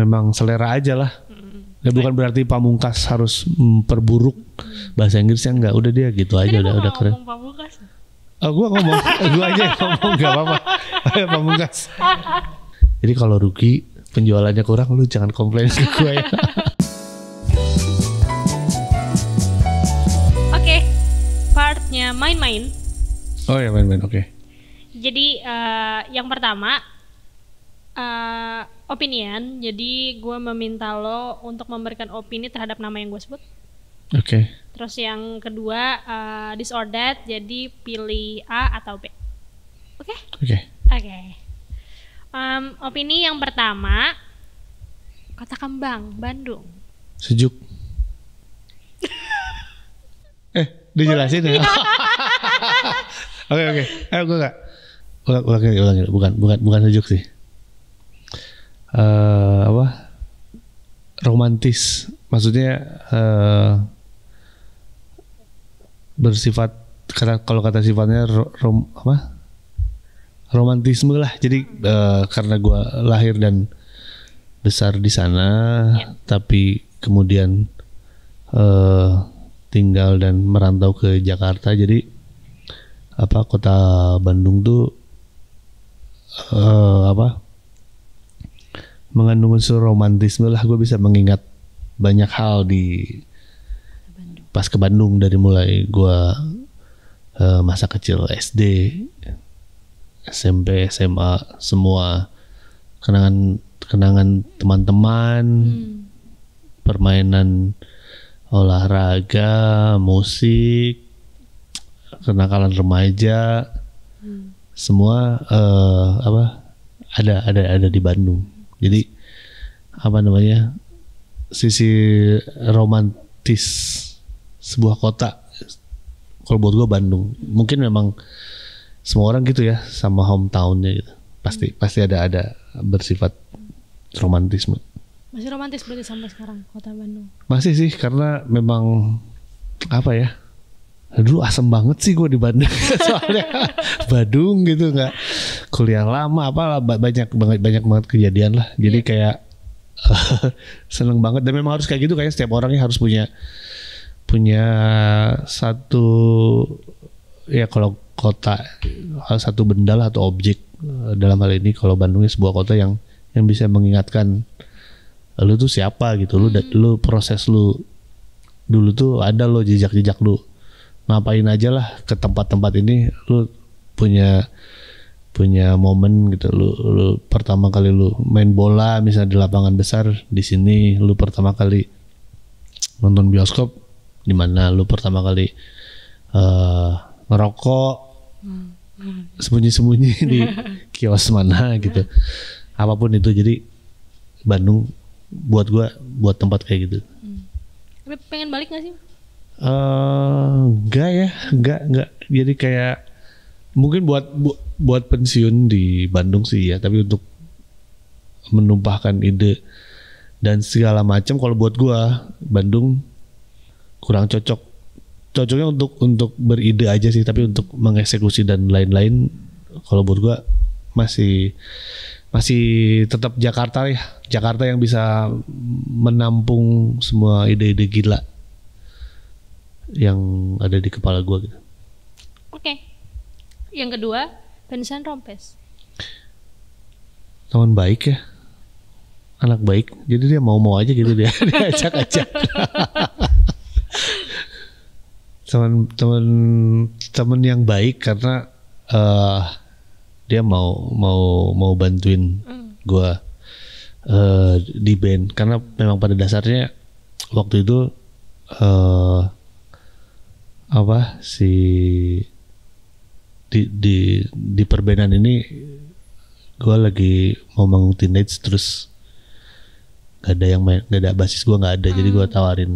memang selera aja lah. Ya bukan berarti pamungkas harus memperburuk bahasa Inggrisnya enggak, udah dia gitu aja udah udah keren. Pamungkas. Oh, gua ngomong, gua aja yang ngomong enggak apa-apa. pamungkas. Jadi kalau rugi penjualannya kurang lu jangan komplain ke gue ya. oke, partnya main-main. Oh ya main-main, oke. Okay. Jadi uh, yang pertama uh, opinian. Jadi gue meminta lo untuk memberikan opini terhadap nama yang gue sebut. Oke. Okay. Terus yang kedua uh, disordered, jadi pilih A atau B. Oke? Oke. Oke. Um, opini yang pertama, Kota Kembang, Bandung. Sejuk. eh, dijelasin ya? Oke oke. Eh, gue gak. Ulang, ulang ulang Bukan, bukan, bukan sejuk sih uh, apa romantis maksudnya uh, bersifat kata kalau kata sifatnya rom, apa romantisme lah jadi uh, karena gue lahir dan besar di sana ya. tapi kemudian uh, tinggal dan merantau ke Jakarta jadi apa kota Bandung tuh uh, apa mengandung unsur romantisme lah gue bisa mengingat banyak hal di Bandung. pas ke Bandung dari mulai gue uh, masa kecil SD SMP SMA semua kenangan kenangan teman-teman hmm. permainan olahraga musik kenakalan remaja hmm. semua uh, apa ada ada ada di Bandung jadi apa namanya sisi romantis sebuah kota kalau buat gue Bandung mungkin memang semua orang gitu ya sama hometownnya gitu pasti hmm. pasti ada ada bersifat romantisme masih romantis berarti sampai sekarang kota Bandung masih sih karena memang apa ya dulu asem banget sih gue di Bandung soalnya Badung gitu nggak kuliah lama apalah banyak banget banyak banget kejadian lah jadi iya. kayak seneng banget dan memang harus kayak gitu kayak setiap orangnya harus punya punya satu ya kalau kota satu benda lah atau objek eh, dalam hal ini kalau bandungnya sebuah kota yang yang bisa mengingatkan lu tuh siapa gitu lu hmm. lu proses lu dulu tuh ada lo jejak-jejak lu ngapain aja lah ke tempat-tempat ini lu punya punya momen gitu lu, lu pertama kali lu main bola misalnya di lapangan besar di sini lu pertama kali nonton bioskop di mana lu pertama kali uh, ngerokok hmm. sembunyi-sembunyi di kios mana gitu apapun itu jadi Bandung buat gua buat tempat kayak gitu hmm. tapi pengen balik gak sih uh, enggak ya enggak enggak jadi kayak mungkin buat bu, buat pensiun di Bandung sih ya tapi untuk menumpahkan ide dan segala macam kalau buat gua Bandung kurang cocok cocoknya untuk untuk beride aja sih tapi untuk mengeksekusi dan lain-lain kalau buat gua masih masih tetap Jakarta ya Jakarta yang bisa menampung semua ide-ide gila yang ada di kepala gue gitu. Oke. Okay. Yang kedua, Vincent Rompes. Teman baik ya. Anak baik. Jadi dia mau-mau aja gitu dia. dia acak-acak. teman teman teman yang baik karena uh, dia mau mau mau bantuin mm. gue uh, di band karena memang pada dasarnya waktu itu uh, apa si di di di perbedaan ini gue lagi mau bangun teenage terus gak ada yang main gak ada basis gue nggak ada hmm. jadi gue tawarin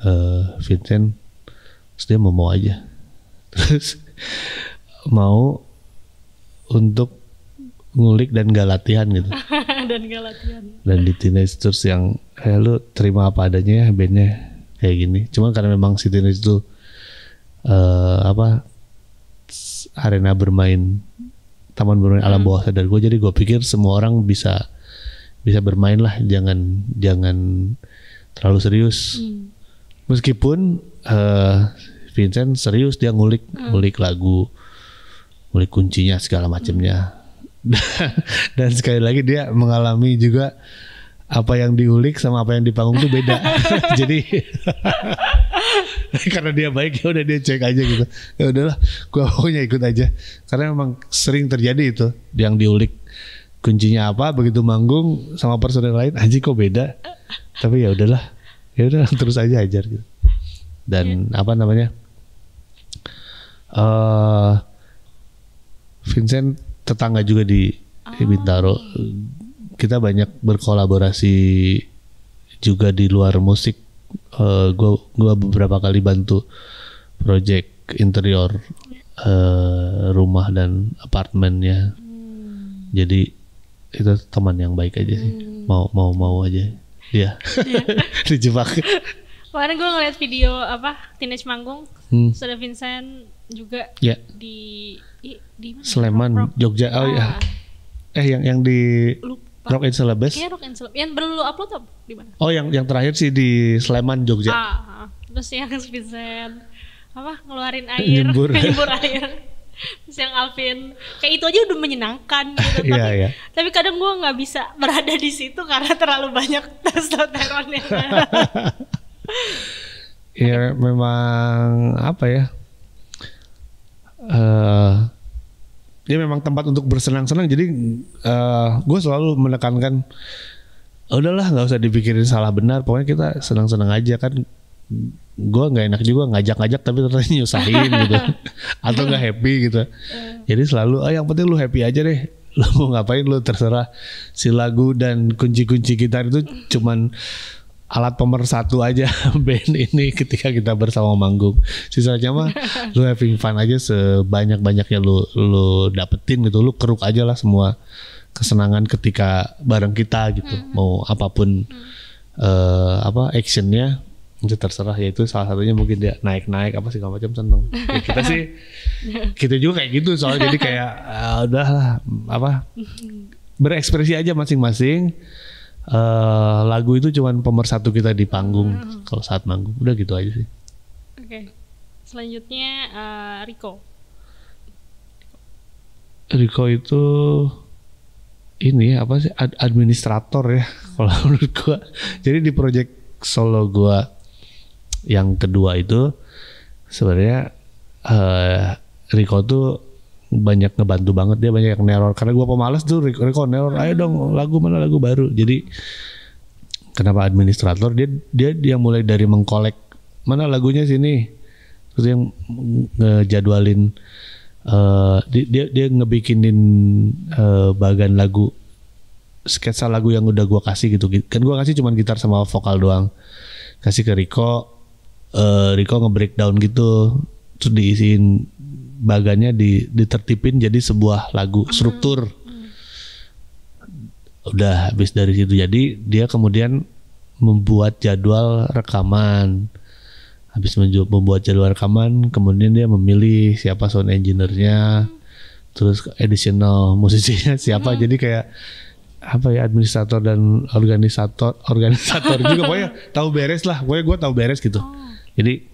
uh, Vincent terus dia mau mau aja terus mau untuk ngulik dan gak latihan gitu dan gak latihan dan di teenage terus yang hey, eh, lu terima apa adanya ya, bandnya kayak gini cuman karena memang si teenage itu uh, apa arena bermain taman bermain alam hmm. bawah sadar gue jadi gue pikir semua orang bisa bisa bermain lah jangan jangan terlalu serius hmm. meskipun uh, Vincent serius dia ngulik hmm. ngulik lagu ngulik kuncinya segala macamnya hmm. dan, dan sekali lagi dia mengalami juga apa yang diulik sama apa yang di panggung tuh beda jadi karena dia baik ya udah dia cek aja gitu ya udahlah gue pokoknya ikut aja karena memang sering terjadi itu yang diulik kuncinya apa begitu manggung sama personel lain aja kok beda tapi ya udahlah ya udah terus aja ajar gitu dan yeah. apa namanya uh, Vincent tetangga juga di, oh. di Bintaro kita banyak berkolaborasi juga di luar musik uh, gua gua beberapa kali bantu project interior uh, rumah dan apartemennya. Hmm. Jadi itu teman yang baik aja sih. Hmm. Mau mau mau aja. Dia dijebak. Kemarin gue ngeliat video apa Teenage Manggung, hmm. Sudah Vincent juga yeah. di di, di ya? Sleman, Jogja. Oh iya. ah. ya. Eh yang yang di Lupa apa? Rock in Celebes. Iya Rock in Celebes. Yang baru lu upload apa? Di mana? Oh yang yang terakhir sih di Sleman Jogja. Ah, ah. terus yang Vincent apa ngeluarin air, nyembur, nyembur air. Terus yang Alvin kayak itu aja udah menyenangkan gitu. Iya, tapi, yeah, yeah. tapi kadang gue nggak bisa berada di situ karena terlalu banyak testosteron ya. Iya, memang apa ya? Uh, dia memang tempat untuk bersenang-senang jadi uh, eh, gue selalu menekankan ya udahlah nggak usah dipikirin salah benar pokoknya kita senang-senang aja kan gue nggak enak juga ngajak-ngajak tapi ternyata nyusahin gitu atau nggak happy gitu hmm. jadi selalu oh, yang penting lu happy aja deh lu mau ngapain lu terserah si lagu dan kunci-kunci gitar itu cuman alat pemersatu aja band ini ketika kita bersama manggung. Sisanya mah lu having fun aja sebanyak-banyaknya lu lu dapetin gitu. Lu keruk aja lah semua kesenangan ketika bareng kita gitu. -hmm. Mau apapun mm -hmm. uh, apa actionnya itu ya terserah ya itu salah satunya mungkin dia naik naik apa sih macam seneng ya, kita sih kita juga kayak gitu soalnya jadi kayak uh, eh, udah apa mm-hmm. berekspresi aja masing-masing uh, lagu itu cuman pemersatu kita di panggung hmm. kalau saat manggung udah gitu aja sih oke okay. selanjutnya uh, eh, Rico Rico itu ini ya, apa sih ad administrator ya hmm. kalau menurut gua jadi di project solo gua yang kedua itu sebenarnya uh, eh, Rico tuh banyak ngebantu banget dia banyak yang neror karena gue pemalas tuh Rico neror ayo dong lagu mana lagu baru jadi kenapa administrator dia dia dia mulai dari mengkolek mana lagunya sini terus yang ngejadwalin uh, eh, dia dia, dia ngebikinin uh, bagan lagu sketsa lagu yang udah gue kasih gitu kan gue kasih cuman gitar sama vokal doang kasih ke Rico uh, eh, Rico ngebreakdown gitu terus diisiin bagannya di ditertipin jadi sebuah lagu hmm. struktur udah habis dari situ jadi dia kemudian membuat jadwal rekaman habis membuat jadwal rekaman kemudian dia memilih siapa sound engineer-nya terus additional musisinya siapa hmm. jadi kayak apa ya administrator dan organisator organisator juga pokoknya tahu beres lah pokoknya gue tahu beres gitu oh. jadi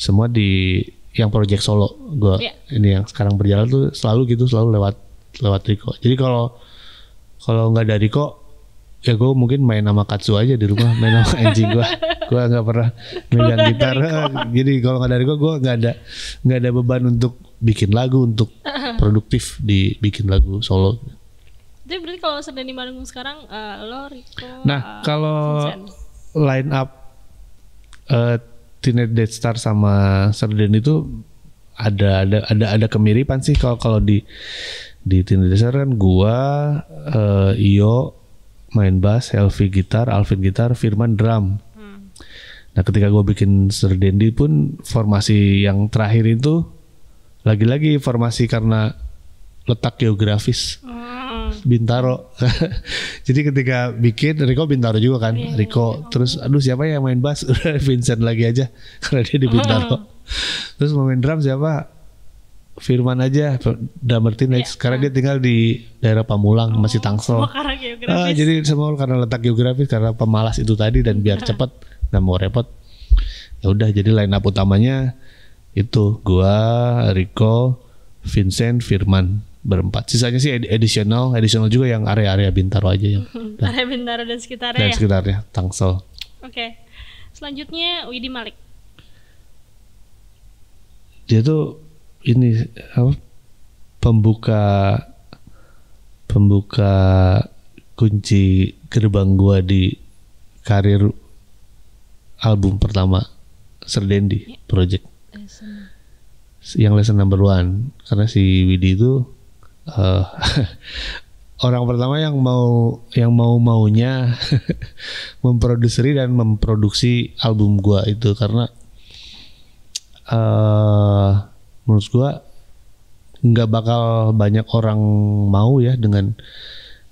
semua di yang project solo gue yeah. ini yang sekarang berjalan tuh selalu gitu selalu lewat lewat Riko jadi kalau kalau nggak dari Riko ya gue mungkin main nama Katsu aja di rumah main nama anjing gue gue nggak pernah megang gitar jadi kalau nggak dari gue gue nggak ada nggak ada beban untuk bikin lagu untuk produktif di bikin lagu solo jadi berarti kalau sedang di sekarang uh, lo Riko nah uh, kalau line up uh, Teenage Death Star sama Serden itu ada ada ada ada kemiripan sih kalau kalau di di Teenage Death Star kan gua uh, Iyo main bass, Elvi gitar, Alvin gitar, Firman drum. Hmm. Nah, ketika gua bikin Serdendi pun formasi yang terakhir itu lagi-lagi formasi karena letak geografis. Hmm Bintaro. Jadi ketika bikin Rico Bintaro juga kan, yeah, iya, Rico. Yeah. Terus aduh siapa yang main bass? Udah Vincent lagi aja karena dia di oh. Bintaro. Terus mau main drum siapa? Firman aja drummer t yeah. karena dia tinggal di daerah Pamulang oh, masih Tangsel. Semua karena geografis. Ah, jadi semua karena letak geografis karena pemalas itu tadi dan biar cepet nggak mau repot. Ya udah jadi line up utamanya itu gua Rico Vincent Firman berempat. Sisanya sih additional, additional juga yang area-area Bintaro aja ya. area Bintaro dan sekitarnya. Dan ya? sekitarnya, ya? Tangsel. Oke. Okay. Selanjutnya Widi Malik. Dia tuh ini apa pembuka pembuka kunci gerbang gua di karir album pertama Serdendi ya. Project. Yang lesson number one karena si Widi itu uh, orang pertama yang mau yang mau maunya memproduksi dan memproduksi album gua itu karena uh, menurut gua nggak bakal banyak orang mau ya dengan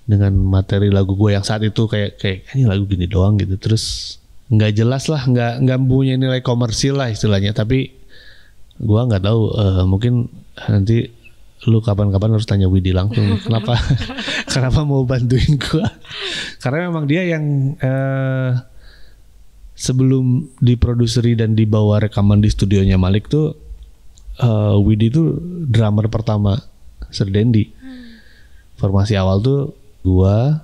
dengan materi lagu gue yang saat itu kayak kayak ini lagu gini doang gitu terus nggak jelas lah nggak nggak punya nilai komersil lah istilahnya tapi gue nggak tahu uh, mungkin nanti lu kapan-kapan harus tanya Widi langsung kenapa kenapa mau bantuin gua karena memang dia yang eh, sebelum diproduseri dan dibawa rekaman di studionya Malik tuh eh, Widi tuh drummer pertama Serdendi hmm. formasi awal tuh gua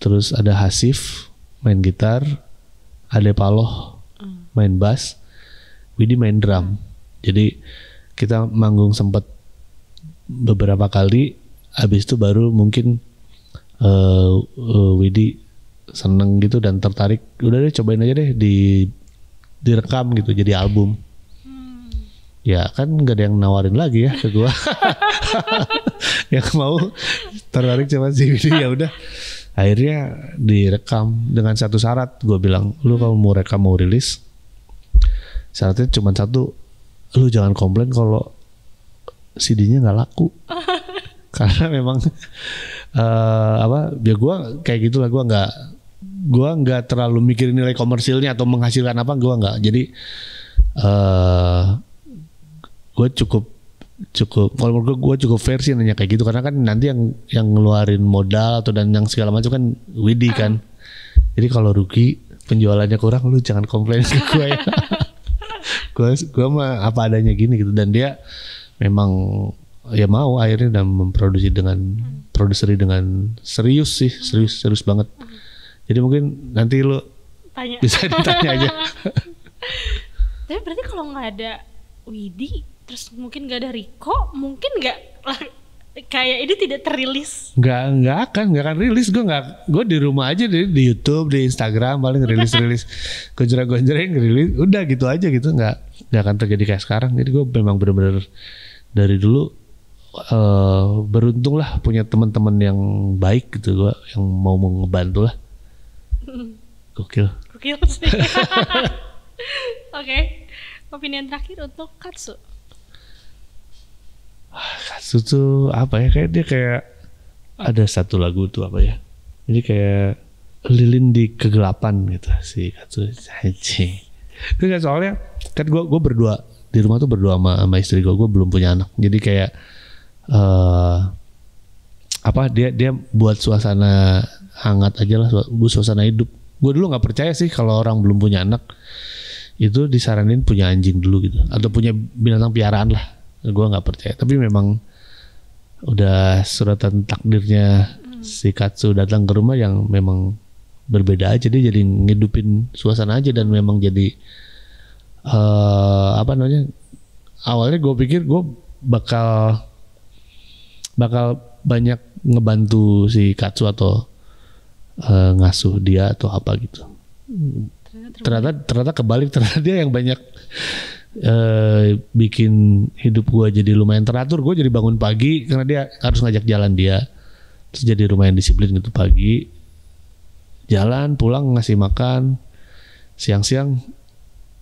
terus ada Hasif main gitar ada Paloh hmm. main bass Widi main drum hmm. jadi kita manggung sempet beberapa kali habis itu baru mungkin uh, uh, Widi seneng gitu dan tertarik udah deh cobain aja deh di direkam gitu jadi album hmm. ya kan nggak ada yang nawarin lagi ya ke gua yang mau tertarik cuma si Widi ya udah akhirnya direkam dengan satu syarat gua bilang lu kalau mau rekam mau rilis syaratnya cuma satu lu jangan komplain kalau CD-nya nggak laku karena memang uh, apa ya gue kayak gitulah gue nggak gue nggak terlalu mikirin nilai komersilnya atau menghasilkan apa gue nggak jadi uh, eh, gue cukup cukup kalau menurut gue gue cukup versi nanya kayak gitu karena kan nanti yang yang ngeluarin modal atau dan yang segala macam kan Widi kan ah. jadi kalau rugi penjualannya kurang lu jangan komplain ke gue ya gue gue mah apa adanya gini gitu dan dia memang ya mau akhirnya dan memproduksi dengan hmm. produseri dengan serius sih hmm. serius serius banget hmm. jadi mungkin nanti lo Tanya. bisa ditanya aja tapi berarti kalau nggak ada Widi terus mungkin nggak ada Riko mungkin nggak kayak ini tidak terilis. Nggak nggak akan nggak akan rilis gue nggak gue di rumah aja di, di YouTube di Instagram paling rilis rilis gonjreng gonjreng rilis udah gitu aja gitu nggak nggak akan terjadi kayak sekarang jadi gue memang benar-benar dari dulu uh, beruntung lah punya teman-teman yang baik gitu gue yang mau ngebantu lah. Gokil. Gokil Oke, okay. opini terakhir untuk Katsu. Ah, Katsu tuh apa ya kayak dia kayak ada satu lagu tuh apa ya ini kayak lilin di kegelapan gitu si Katsu anjing itu kan soalnya kan gue gue berdua di rumah tuh berdua sama, sama istri gue gue belum punya anak jadi kayak uh, apa dia dia buat suasana hangat aja lah bu suasana hidup gue dulu nggak percaya sih kalau orang belum punya anak itu disaranin punya anjing dulu gitu atau punya binatang piaraan lah gue nggak percaya tapi memang udah suratan takdirnya hmm. si Katsu datang ke rumah yang memang berbeda aja dia jadi ngidupin suasana aja dan memang jadi uh, apa namanya awalnya gue pikir gue bakal bakal banyak ngebantu si Katsu atau uh, ngasuh dia atau apa gitu hmm. ternyata ternyata kebalik ternyata dia yang banyak eh, bikin hidup gue jadi lumayan teratur. Gue jadi bangun pagi karena dia harus ngajak jalan dia. Terus jadi lumayan disiplin gitu pagi. Jalan, pulang ngasih makan. Siang-siang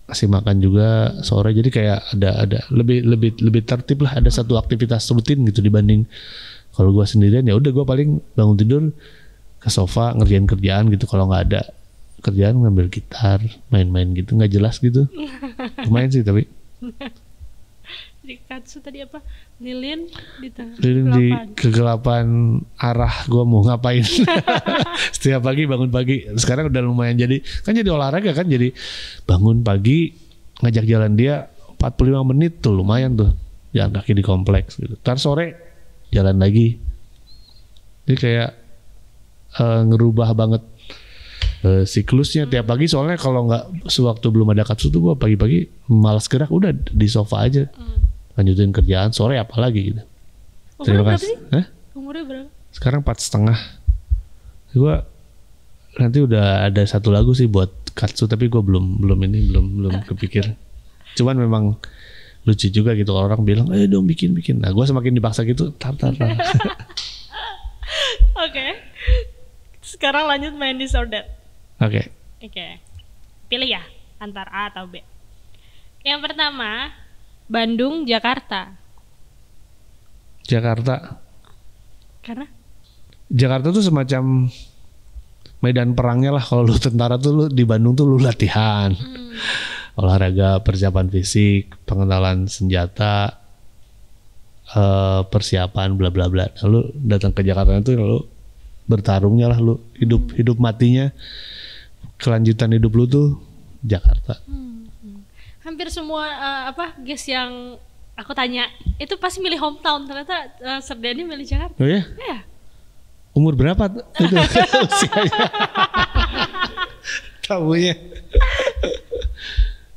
ngasih makan juga sore. Jadi kayak ada ada lebih lebih lebih tertib lah. Ada satu aktivitas rutin gitu dibanding kalau gue sendirian ya udah gue paling bangun tidur ke sofa ngerjain kerjaan gitu kalau nggak ada kerjaan ngambil gitar main-main gitu nggak jelas gitu main sih tapi di katsu tadi apa lilin di tengah lilin di kegelapan arah gue mau ngapain setiap pagi bangun pagi sekarang udah lumayan jadi kan jadi olahraga kan jadi bangun pagi ngajak jalan dia 45 menit tuh lumayan tuh jalan kaki di kompleks gitu ntar sore jalan lagi jadi kayak uh, ngerubah banget uh, siklusnya tiap pagi soalnya kalau nggak sewaktu belum ada katsu tuh gue pagi-pagi malas gerak udah di sofa aja hmm. lanjutin kerjaan sore apa lagi gitu umurnya terima kasih berapa umurnya berapa sekarang empat setengah gue nanti udah ada satu lagu sih buat katsu tapi gue belum belum ini belum belum kepikir cuman memang lucu juga gitu orang bilang eh dong bikin bikin nah gue semakin dipaksa gitu tar tar tar oke okay. sekarang lanjut main disorder Oke. Okay. Oke. Okay. Pilih ya antar A atau B. Yang pertama, Bandung, Jakarta. Jakarta. Karena? Jakarta tuh semacam medan perangnya lah kalau lu tentara tuh lu di Bandung tuh lu latihan. Hmm. Olahraga, persiapan fisik, pengenalan senjata, uh, persiapan bla bla bla. Lalu datang ke Jakarta itu lu bertarungnya lah lu hidup hmm. hidup matinya kelanjutan hidup lu tuh Jakarta. Hmm. hmm. Hampir semua uh, apa guys yang aku tanya itu pasti milih hometown ternyata uh, eh, Serdani milih Jakarta. Oh ya? Yeah? Umur berapa itu usianya? Tamunya.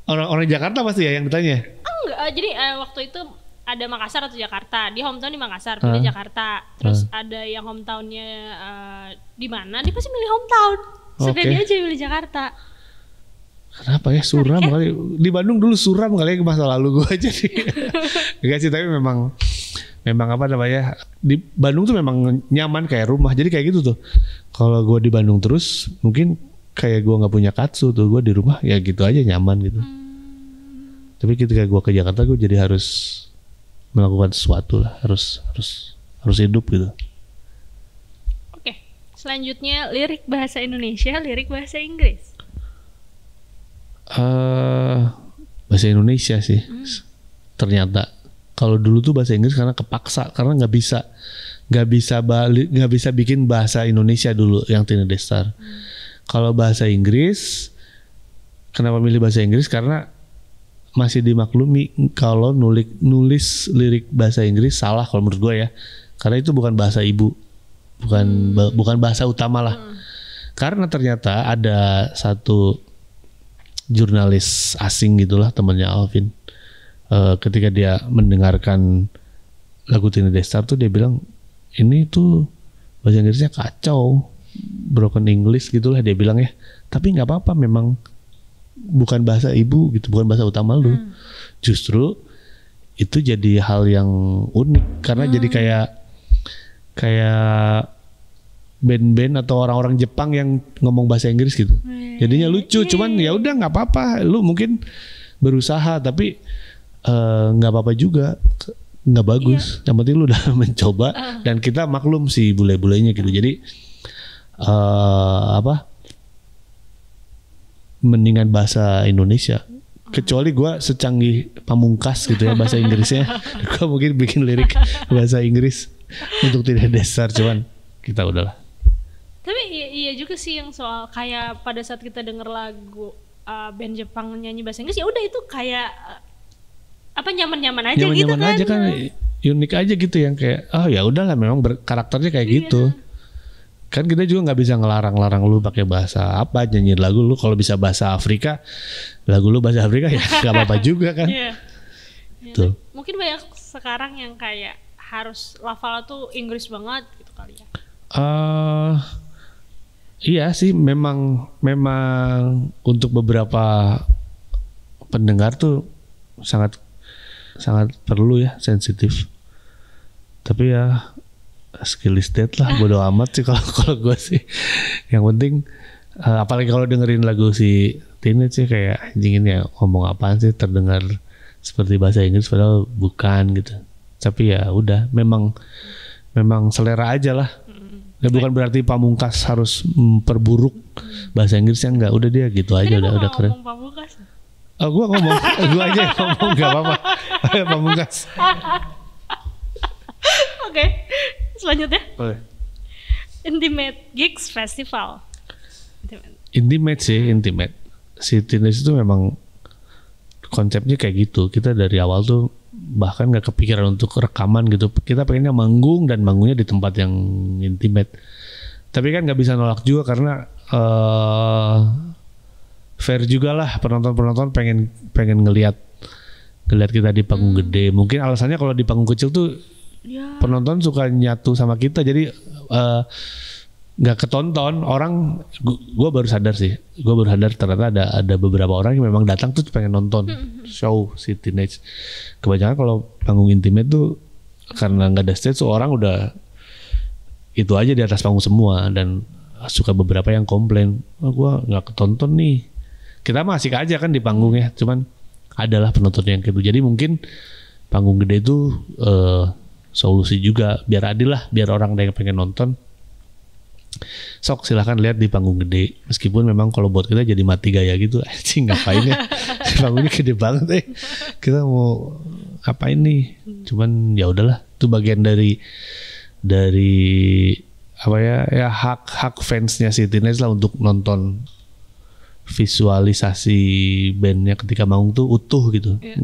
Orang-orang Jakarta pasti ya yang ditanya. Enggak, eh, jadi uh, waktu itu ada Makassar atau Jakarta. di hometown di Makassar, pilih uh. Jakarta. Terus uh. ada yang hometownnya uh, di mana? Dia pasti milih hometown. Sudah dia aja milih Jakarta. Kenapa ya suram kali di Bandung dulu suram kali ya masa lalu gue jadi enggak sih tapi memang memang apa namanya ya, di Bandung tuh memang nyaman kayak rumah jadi kayak gitu tuh kalau gue di Bandung terus mungkin kayak gue nggak punya katsu tuh gue di rumah ya gitu aja nyaman gitu hmm. tapi ketika gue ke Jakarta gue jadi harus melakukan sesuatu lah harus harus harus hidup gitu selanjutnya lirik bahasa Indonesia, lirik bahasa Inggris. Uh, bahasa Indonesia sih. Hmm. Ternyata kalau dulu tuh bahasa Inggris karena kepaksa karena nggak bisa nggak bisa nggak bisa bikin bahasa Indonesia dulu yang Tina Destar. Hmm. Kalau bahasa Inggris kenapa milih bahasa Inggris karena masih dimaklumi kalau nulis nulis lirik bahasa Inggris salah kalau menurut gue ya karena itu bukan bahasa ibu bukan hmm. bukan bahasa utama lah. Hmm. Karena ternyata ada satu jurnalis asing gitulah temannya Alvin. Uh, ketika dia mendengarkan lagu Tina Destar tuh dia bilang ini tuh bahasa Inggrisnya kacau broken English gitulah dia bilang ya tapi nggak apa-apa memang bukan bahasa ibu gitu bukan bahasa utama lu hmm. justru itu jadi hal yang unik karena hmm. jadi kayak kayak band-band atau orang-orang Jepang yang ngomong bahasa Inggris gitu. Hmm. Jadinya lucu, cuman ya udah nggak apa-apa. Lu mungkin berusaha tapi eh, nggak uh, apa-apa juga, nggak bagus. Iya. Yang penting lu udah mencoba uh. dan kita maklum si bule-bulenya gitu. Jadi uh, apa? Mendingan bahasa Indonesia. Kecuali gue secanggih pamungkas gitu ya bahasa Inggrisnya, gue mungkin bikin lirik bahasa Inggris untuk tidak dasar cuman kita udahlah tapi iya, iya juga sih yang soal kayak pada saat kita denger lagu uh, band Jepang nyanyi bahasa Inggris ya udah itu kayak uh, apa nyaman-nyaman aja nyaman -nyaman gitu kan. aja kan nah. unik aja gitu yang kayak oh ya udahlah memang karakternya kayak iya. gitu. Kan kita juga nggak bisa ngelarang-larang lu pakai bahasa apa nyanyi lagu lu kalau bisa bahasa Afrika lagu lu bahasa Afrika ya nggak apa-apa juga kan. Iya. iya Tuh. Mungkin banyak sekarang yang kayak harus lafal tuh Inggris banget gitu kali ya? Uh, iya sih memang memang untuk beberapa pendengar tuh sangat sangat perlu ya sensitif. Tapi ya skill is dead lah bodo amat sih kalau kalau gue sih. Yang penting uh, apalagi kalau dengerin lagu si Tini sih kayak anjing ini ya ngomong apaan sih terdengar seperti bahasa Inggris padahal bukan gitu tapi ya udah memang memang selera aja lah Ya bukan berarti pamungkas harus memperburuk bahasa Inggrisnya nggak? udah dia gitu aja Jadi udah udah keren. Pamungkas. Oh, gua ngomong, gua aja yang ngomong nggak apa-apa. pamungkas. Oke. Okay. Selanjutnya. Boleh. Intimate Gigs Festival. Intimate. intimate sih, intimate. Si Teenage itu memang konsepnya kayak gitu. Kita dari awal tuh bahkan nggak kepikiran untuk rekaman gitu kita pengennya manggung dan manggungnya di tempat yang intimate tapi kan nggak bisa nolak juga karena uh, fair juga lah penonton-penonton pengen pengen ngelihat ngelihat kita di panggung hmm. gede mungkin alasannya kalau di panggung kecil tuh ya. penonton suka nyatu sama kita jadi uh, nggak ketonton orang gue baru sadar sih gue baru sadar ternyata ada ada beberapa orang yang memang datang tuh pengen nonton hmm, hmm, hmm. show si teenage kebanyakan kalau panggung intimate tuh karena nggak ada stage orang udah itu aja di atas panggung semua dan suka beberapa yang komplain oh, gue nggak ketonton nih kita masih aja kan di panggung ya cuman adalah penonton yang gitu jadi mungkin panggung gede itu uh, solusi juga biar adil lah biar orang yang pengen nonton sok silahkan lihat di panggung gede meskipun memang kalau buat kita jadi mati gaya gitu anjing ngapain ya panggungnya gede banget eh kita mau ngapain nih cuman ya udahlah itu bagian dari dari apa ya ya hak hak fansnya si Tines lah untuk nonton visualisasi bandnya ketika manggung tuh utuh gitu ya,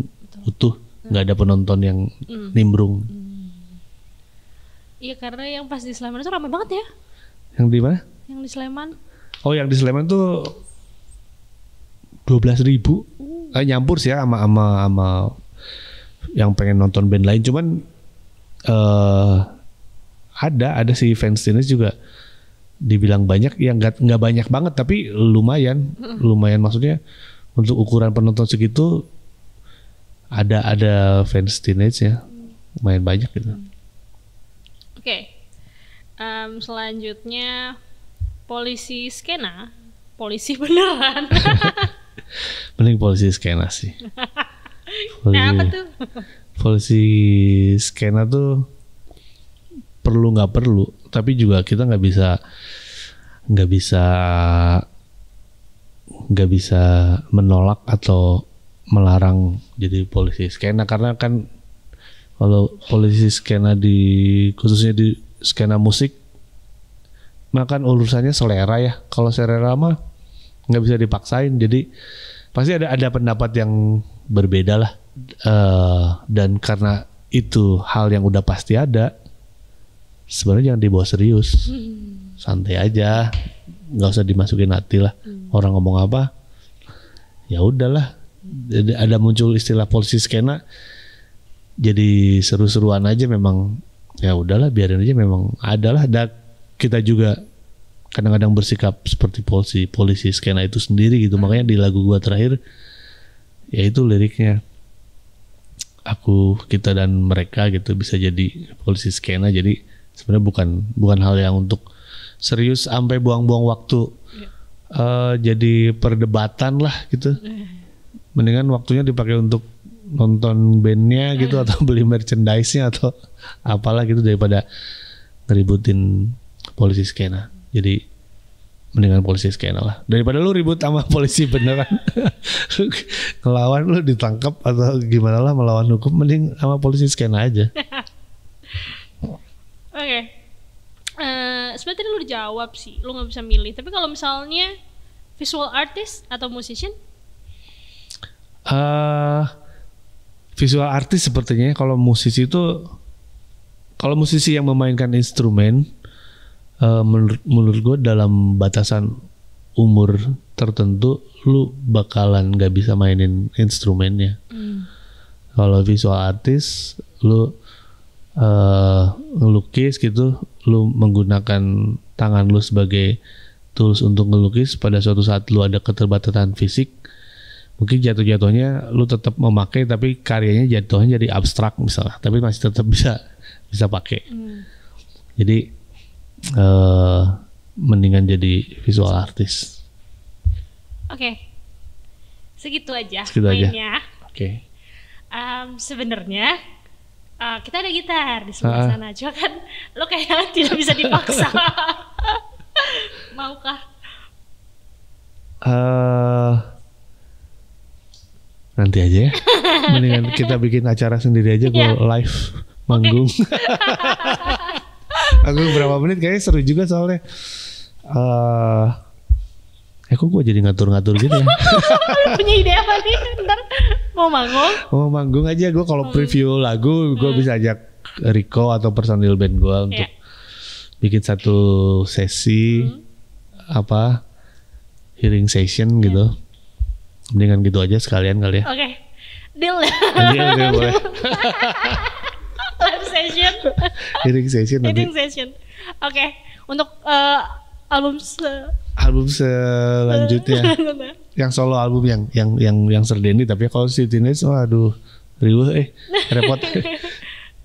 utuh nggak ada hmm. penonton yang hmm. nimbrung hmm. Iya hmm. karena yang pas di Slamet itu ramai banget ya yang di mana? Yang di Sleman. Oh, yang di Sleman tuh dua belas ribu. Uh. Eh, nyampur sih ya sama sama sama yang pengen nonton band lain. Cuman uh, ada ada si fans tenis juga dibilang banyak yang nggak nggak banyak banget tapi lumayan lumayan maksudnya untuk ukuran penonton segitu ada ada fans teenage ya hmm. lumayan banyak gitu. Hmm. Oke. Okay um, selanjutnya polisi skena polisi beneran mending polisi skena sih polisi, nah, apa tuh polisi skena tuh perlu nggak perlu tapi juga kita nggak bisa nggak bisa nggak bisa menolak atau melarang jadi polisi skena karena kan kalau polisi skena di khususnya di skena musik makan urusannya selera ya kalau selera mah nggak bisa dipaksain jadi pasti ada ada pendapat yang berbeda lah uh, dan karena itu hal yang udah pasti ada sebenarnya jangan dibawa serius santai aja nggak usah dimasukin hati lah orang ngomong apa ya udahlah ada muncul istilah polisi skena jadi seru-seruan aja memang ya udahlah biarin aja memang adalah ada kita juga kadang-kadang bersikap seperti polisi polisi skena itu sendiri gitu hmm. makanya di lagu gua terakhir yaitu liriknya aku kita dan mereka gitu bisa jadi polisi skena jadi sebenarnya bukan bukan hal yang untuk serius sampai buang-buang waktu ya. uh, jadi perdebatan lah gitu eh. mendingan waktunya dipakai untuk nonton bandnya gitu atau beli merchandise-nya atau apalah gitu daripada ngeributin polisi skena. Jadi mendingan polisi skena lah daripada lu ribut sama polisi beneran ngelawan lu ditangkap atau gimana lah melawan hukum mending sama polisi skena aja oke okay. uh, eh, sebenarnya tadi lu udah jawab sih lu nggak bisa milih tapi kalau misalnya visual artist atau musician uh, visual artis sepertinya kalau musisi itu kalau musisi yang memainkan instrumen uh, menur menurut gue dalam batasan umur tertentu lu bakalan gak bisa mainin instrumennya hmm. kalau visual artis lu uh, ngelukis gitu lu menggunakan tangan lu sebagai tools untuk ngelukis pada suatu saat lu ada keterbatasan fisik mungkin jatuh-jatuhnya lu tetap memakai tapi karyanya jatuhnya jadi abstrak misalnya tapi masih tetap bisa bisa pakai hmm. jadi uh, mendingan jadi visual artist oke okay. segitu aja segitu mainnya oke okay. um, sebenarnya uh, kita ada gitar di sebelah ah. sana cuma kan lo kayak tidak bisa dipaksa maukah uh, nanti aja ya. Mendingan kita bikin acara sendiri aja gue iya. live manggung. Aku berapa menit kayaknya seru juga soalnya. Eh uh, eh kok gue jadi ngatur-ngatur gitu ya. punya ide apa nih? Ntar mau manggung? Mau manggung aja gue kalau hmm. preview lagu gue hmm. bisa ajak Rico atau personil band gue iya. untuk yeah. bikin satu sesi hmm. apa hearing session yeah. gitu iya. Mendingan gitu aja sekalian kali ya. Oke. Okay. Deal. Deal, iya, deal iya, iya, boleh. Live session. Hearing session Hearing session. Oke. Okay. Untuk uh, album se album selanjutnya yang solo album yang yang yang yang serdeni tapi kalau si teenage waduh riuh eh repot oke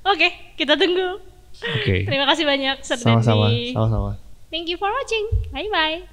okay, kita tunggu oke okay. terima kasih banyak serdeni sama-sama sama-sama thank you for watching bye bye